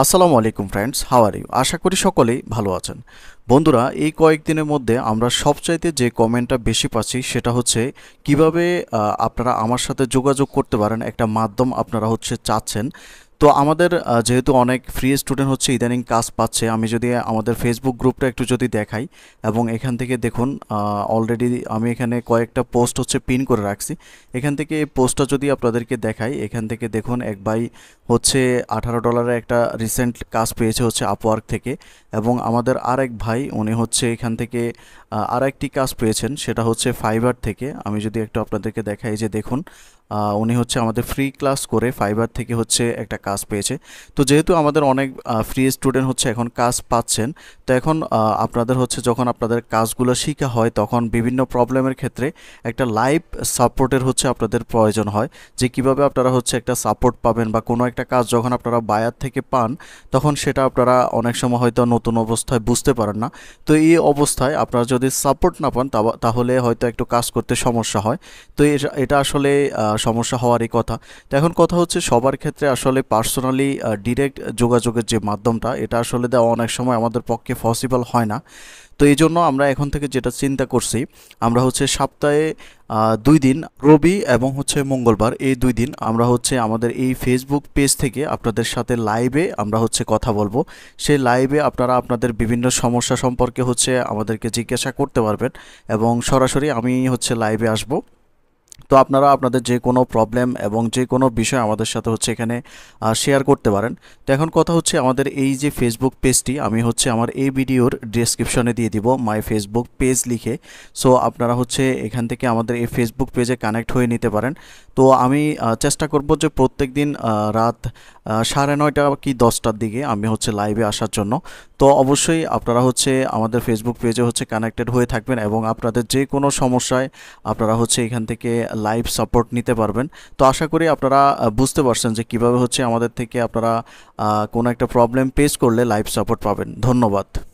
আসসালামু আলাইকুম friends how are you আশা করি সকলেই ভালো আছেন বন্ধুরা এই কয়েকদিনের মধ্যে আমরা সবচাইতে যে কমেন্টটা বেশি পাচ্ছি সেটা হচ্ছে কিভাবে আপনারা আমার সাথে যোগাযোগ করতে পারেন একটা মাধ্যম আপনারা হচ্ছে চাচ্ছেন তো আমাদের যেহেতু অনেক ফ্রি স্টুডেন্ট হচ্ছে ইদানিং কাজ পাচ্ছে আমি যদি আমাদের ফেসবুক গ্রুপটা একটু যদি দেখাই এবং এখান থেকে দেখুন অলরেডি আমি এখানে কয়েকটা পোস্ট হচ্ছে পিন করে রাখছি এখান থেকে এই পোস্টটা যদি আপনাদেরকে দেখাই এখান থেকে দেখুন এক ভাই হচ্ছে আঠারো ডলারের একটা রিসেন্ট কাজ পেয়েছে হচ্ছে আপওয়ার্ক থেকে এবং আমাদের আর এক ভাই উনি হচ্ছে এখান থেকে আর একটি কাজ পেয়েছেন সেটা হচ্ছে ফাইবার থেকে আমি যদি একটু আপনাদেরকে দেখাই যে দেখুন উনি হচ্ছে আমাদের ফ্রি ক্লাস করে ফাইবার থেকে হচ্ছে একটা কাজ পেয়েছে তো যেহেতু আমাদের অনেক ফ্রি স্টুডেন্ট হচ্ছে এখন কাজ পাচ্ছেন তো এখন আপনাদের হচ্ছে যখন আপনাদের কাজগুলো শেখা হয় তখন বিভিন্ন প্রবলেমের ক্ষেত্রে একটা লাইভ সাপোর্টের হচ্ছে আপনাদের প্রয়োজন হয় যে কিভাবে আপনারা হচ্ছে একটা সাপোর্ট পাবেন বা কোনো একটা কাজ যখন আপনারা বায়ার থেকে পান তখন সেটা আপনারা অনেক সময় হয়তো নতুন অবস্থায় বুঝতে পারেন না তো এই অবস্থায় আপনারা যদি যদি সাপোর্ট না পান তাহলে হয়তো একটু কাজ করতে সমস্যা হয় তো এটা আসলে সমস্যা হওয়ারই কথা তো এখন কথা হচ্ছে সবার ক্ষেত্রে আসলে পার্সোনালি ডিরেক্ট যোগাযোগের যে মাধ্যমটা এটা আসলে দেওয়া অনেক সময় আমাদের পক্ষে পসিবল হয় না তো এই জন্য আমরা এখন থেকে যেটা চিন্তা করছি আমরা হচ্ছে সপ্তাহে দুই দিন রবি এবং হচ্ছে মঙ্গলবার এই দুই দিন আমরা হচ্ছে আমাদের এই ফেসবুক পেজ থেকে আপনাদের সাথে লাইভে আমরা হচ্ছে কথা বলবো সেই লাইভে আপনারা আপনাদের বিভিন্ন সমস্যা সম্পর্কে হচ্ছে আমাদেরকে জিজ্ঞাসা করতে পারবেন এবং সরাসরি আমি হচ্ছে লাইভে আসবো তো আপনারা আপনাদের যে কোনো প্রবলেম এবং যে কোনো বিষয় আমাদের সাথে হচ্ছে এখানে শেয়ার করতে পারেন তো এখন কথা হচ্ছে আমাদের এই যে ফেসবুক পেজটি আমি হচ্ছে আমার এই ভিডিওর ডেসক্রিপশনে দিয়ে দিব মাই ফেসবুক পেজ লিখে সো আপনারা হচ্ছে এখান থেকে আমাদের এই ফেসবুক পেজে কানেক্ট হয়ে নিতে পারেন তো আমি চেষ্টা করব যে প্রত্যেক দিন রাত সাড়ে নয়টা কি দশটার দিকে আমি হচ্ছে লাইভে আসার জন্য তো অবশ্যই আপনারা হচ্ছে আমাদের ফেসবুক পেজে হচ্ছে কানেক্টেড হয়ে থাকবেন এবং আপনাদের যে কোনো সমস্যায় আপনারা হচ্ছে এখান থেকে লাইভ সাপোর্ট নিতে পারবেন তো আশা করি আপনারা বুঝতে পারছেন যে কিভাবে হচ্ছে আমাদের থেকে আপনারা কোনো একটা প্রবলেম পেস করলে লাইভ সাপোর্ট পাবেন ধন্যবাদ